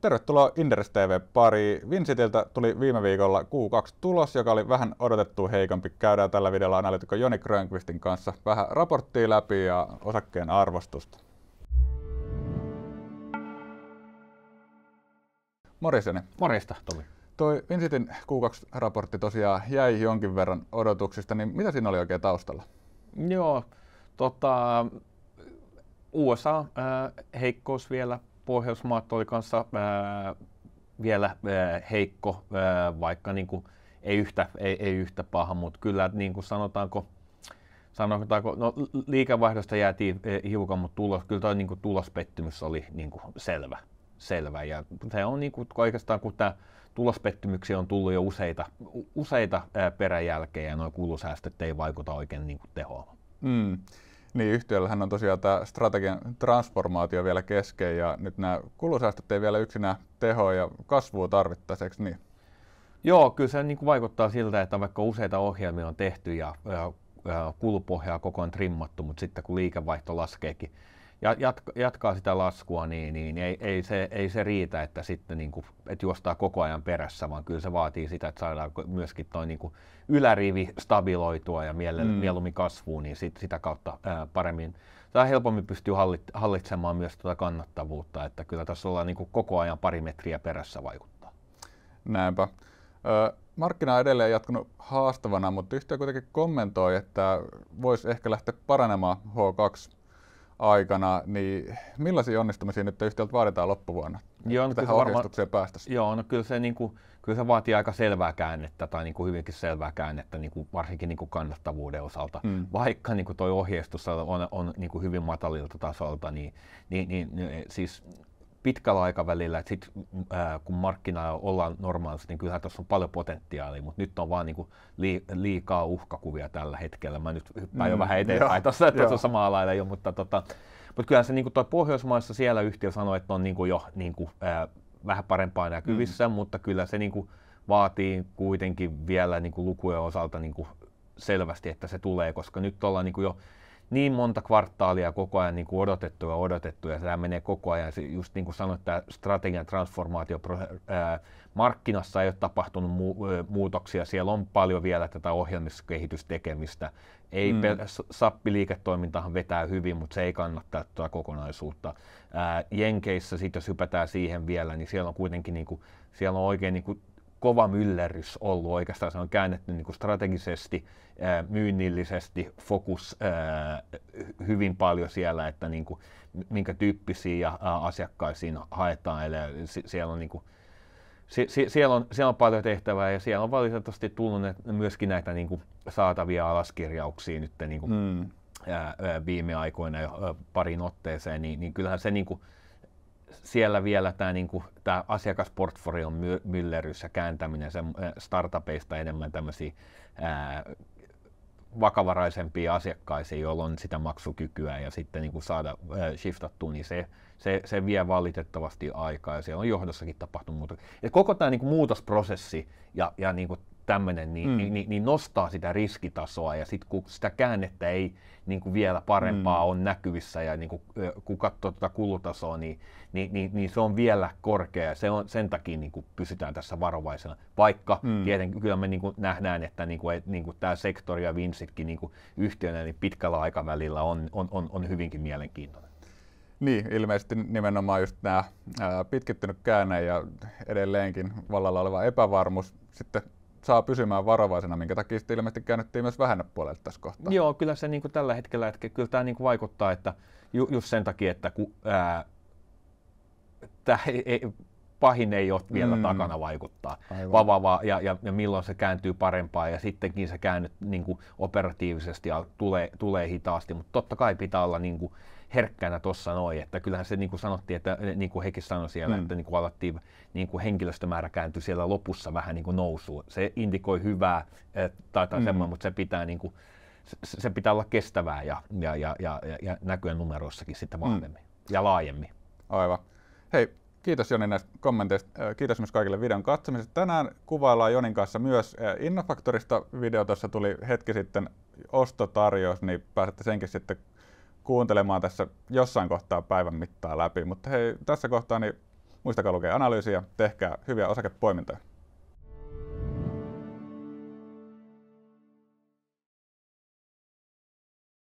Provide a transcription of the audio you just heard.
Tervetuloa Inderes TV pari. Vinsitiltä tuli viime viikolla Q2 tulos, joka oli vähän odotettu heikompi. Käydään tällä videolla analytikko Joni Grönqvistin kanssa vähän raporttia läpi ja osakkeen arvostusta. Morjes Joni. Morjesta Tomi. Toi Vinsitin Q2-raportti tosiaan jäi jonkin verran odotuksista, niin mitä siinä oli oikein taustalla? Joo, tota, USA äh, heikkous vielä Pohjoismaat oli kanssa ää, vielä ää, heikko, ää, vaikka niin kuin, ei, yhtä, ei, ei yhtä paha, mutta kyllä niin kuin sanotaanko, sanotaanko, no liikevaihdosta jäätiin hiukan, mutta tulos, kyllä tuo niin kuin, tulospettymys oli niin kuin, selvä. selvä. Ja se on niin kuin, oikeastaan, kun tämä tulospettymyksiä on tullut jo useita, useita ää, peräjälkeen ja nuo kulusäästöt ei vaikuta oikein niin kuin, tehoon. Mm. Niin, yhtiöllähän on tosiaan tämä strategian transformaatio vielä kesken ja nyt nämä kulusäästöt ei vielä yksinään tehoa ja kasvua tarvittaiseksi, niin? Joo, kyllä se niin kuin vaikuttaa siltä, että vaikka useita ohjelmia on tehty ja, ja, ja kulupohjaa koko ajan trimmattu, mutta sitten kun liikevaihto laskeekin jatkaa sitä laskua, niin, niin ei, ei, se, ei se riitä, että sitten niin kuin, että juostaa koko ajan perässä, vaan kyllä se vaatii sitä, että saadaan myöskin tuo niin kuin ylärivi stabiloitua ja miele, mm. mieluummin kasvuun, niin sit, sitä kautta ää, paremmin tai helpommin pystyy hallit, hallitsemaan myös tuota kannattavuutta, että kyllä tässä ollaan niin kuin koko ajan pari metriä perässä vaikuttaa. Näinpä. Ö, markkina on edelleen jatkunut haastavana, mutta yhtiö kuitenkin kommentoi, että voisi ehkä lähteä paranemaan H2 aikana, niin millaisia onnistumisia nyt yhtiöltä vaaditaan loppuvuonna? Joo, no tähän ohjeistukseen varma, Joo, no kyllä se, niin kuin, kyllä se vaatii aika selvää käännettä tai niin kuin hyvinkin selvää käännettä niin kuin, varsinkin niin kuin kannattavuuden osalta. Mm. Vaikka niin kuin toi ohjeistus on, on niin kuin hyvin matalilta tasolta, niin, niin, niin, niin siis pitkällä aikavälillä, että sit, mm, ää, kun markkina ollaan normaalisti, niin kyllähän tässä on paljon potentiaalia, mutta nyt on vaan niin kuin lii, liikaa uhkakuvia tällä hetkellä. Mä nyt hyppään mm, jo vähän eteenpäin tuossa, että tuossa samalla lailla jo, mutta tota, mut kyllä se niin tuo Pohjoismaissa siellä yhtiö sanoi, että on niin kuin jo niin kuin, ää, vähän parempaa näkyvissä, mm. mutta kyllä se niin kuin vaatii kuitenkin vielä niin kuin lukujen osalta niin kuin selvästi, että se tulee, koska nyt ollaan niin kuin jo niin monta kvartaalia koko ajan niin kuin odotettu ja odotettu, ja tämä menee koko ajan, just niin kuin sanoit, tämä strategian transformaatio, ää, markkinassa ei ole tapahtunut mu- muutoksia, siellä on paljon vielä tätä ohjelmiskehitystekemistä. Ei mm. pel- sappiliiketoimintahan vetää hyvin, mutta se ei kannattaa tuota kokonaisuutta. Ää, Jenkeissä sit jos hypätään siihen vielä, niin siellä on kuitenkin niinku, siellä on oikein niinku kova myllerrys ollut oikeastaan. Se on käännetty niin kuin strategisesti, myynnillisesti, fokus hyvin paljon siellä, että niin kuin, minkä tyyppisiä asiakkaisiin haetaan. Eli siellä on niin kuin, siellä, on, siellä on paljon tehtävää ja siellä on valitettavasti tullut myöskin näitä niin kuin, saatavia alaskirjauksia nyt niin kuin, mm. viime aikoina jo ää, parin otteeseen, niin, niin kyllähän se niin kuin, siellä vielä tämä niinku, tää asiakasportfolion my- myllerys ja kääntäminen se, startupeista enemmän tämmöisiä vakavaraisempia asiakkaisia, joilla on sitä maksukykyä ja sitten niinku saada ää, shiftattua, niin se, se, se vie valitettavasti aikaa ja siellä on johdossakin tapahtunut muuta. Et koko tämä niinku muutosprosessi ja, ja niinku tämmöinen, niin, mm. niin, niin, niin nostaa sitä riskitasoa ja sitten kun sitä käännettä ei niin kuin vielä parempaa mm. on näkyvissä ja niin kuin, kun katsoo tuota kulutasoa, niin, niin, niin, niin se on vielä korkea se on, sen takia niin kuin pysytään tässä varovaisena, vaikka mm. tietenkin kyllä me niin kuin nähdään, että niin kuin, niin kuin tämä sektori ja Vinsitkin niin kuin yhtiönä niin pitkällä aikavälillä on, on, on, on hyvinkin mielenkiintoinen. Niin, ilmeisesti nimenomaan just nämä pitkittynyt käänne ja edelleenkin vallalla oleva epävarmuus sitten saa pysymään varovaisena, minkä takia sitten ilmeisesti käännettiin myös vähän puolelta tässä kohtaa. Joo, kyllä se niin kuin tällä hetkellä, että kyllä tämä niin kuin vaikuttaa, että ju, just sen takia, että kun, ää, tämä ei, ei, pahin ei ole vielä mm. takana vaikuttaa, va, va, va, ja, ja, ja milloin se kääntyy parempaa ja sittenkin se käännyt niin kuin operatiivisesti ja tulee, tulee hitaasti, mutta totta kai pitää olla niin kuin herkkänä tuossa noin, että kyllähän se niin kuin sanottiin, että niin kuin hekin sanoi siellä, mm. että niin kuin alettiin niin kuin henkilöstömäärä kääntyi siellä lopussa vähän niin kuin nousuun. Se indikoi hyvää tai mm. semmoinen, mutta se pitää niin kuin, se, se pitää olla kestävää ja, ja, ja, ja, ja näkyä numeroissakin sitten mm. vahvemmin mm. ja laajemmin. Aivan. Hei, Kiitos Joni näistä kommenteista. Kiitos myös kaikille videon katsomisesta. Tänään kuvaillaan Jonin kanssa myös Innofaktorista video. Tuossa tuli hetki sitten ostotarjous, niin pääsette senkin sitten kuuntelemaan tässä jossain kohtaa päivän mittaa läpi. Mutta hei, tässä kohtaa niin muistakaa lukea analyysiä, tehkää hyviä osakepoimintoja.